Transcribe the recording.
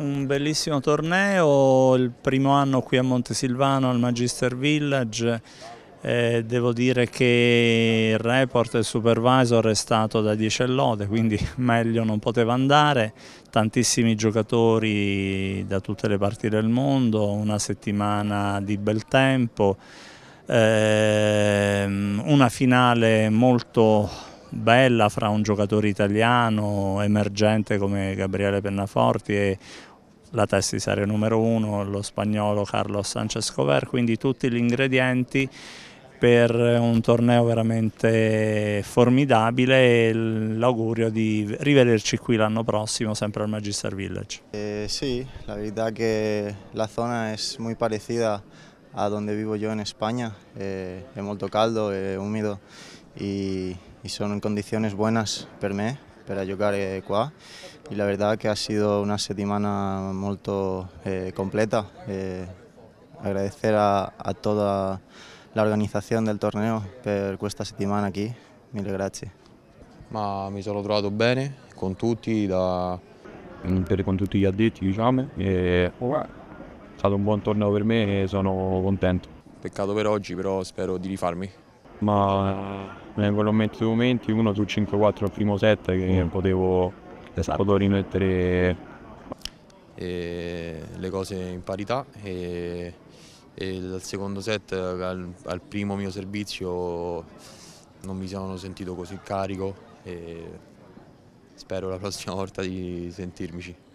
Un bellissimo torneo, il primo anno qui a Montesilvano al Magister Village. Eh, devo dire che il report e il supervisor è stato da 10 lode, quindi meglio non poteva andare. Tantissimi giocatori da tutte le parti del mondo, una settimana di bel tempo, eh, una finale molto bella fra un giocatore italiano emergente come Gabriele Pennaforti e la testa di serie numero uno, lo spagnolo Carlos Sanchez Cover, quindi tutti gli ingredienti per un torneo veramente formidabile e l'augurio di rivederci qui l'anno prossimo sempre al Magister Village. Eh, sí, la verità è che la zona è molto parecida a dove vivo io in Spagna, è eh, molto caldo e umido y, y son condiciones buenas per me per giocare eh, qua y la verdad que ha sido una settimana molto eh, completa. Eh, agradecer a, a, toda la organizzazione del torneo per questa settimana qui, mille grazie. Ma mi sono trovato bene con tutti, da... Mm, per, con tutti gli addetti diciamo, e... è stato un buon torneo per me e sono contento. Peccato per oggi però spero di rifarmi ma mi eh, vengono in mente due momenti, uno su 5-4 al primo set che mm. potevo, esatto. potevo rimettere e le cose in parità e, e al secondo set, al, al, primo mio servizio non mi sono sentito così carico e spero la prossima volta di sentirmici.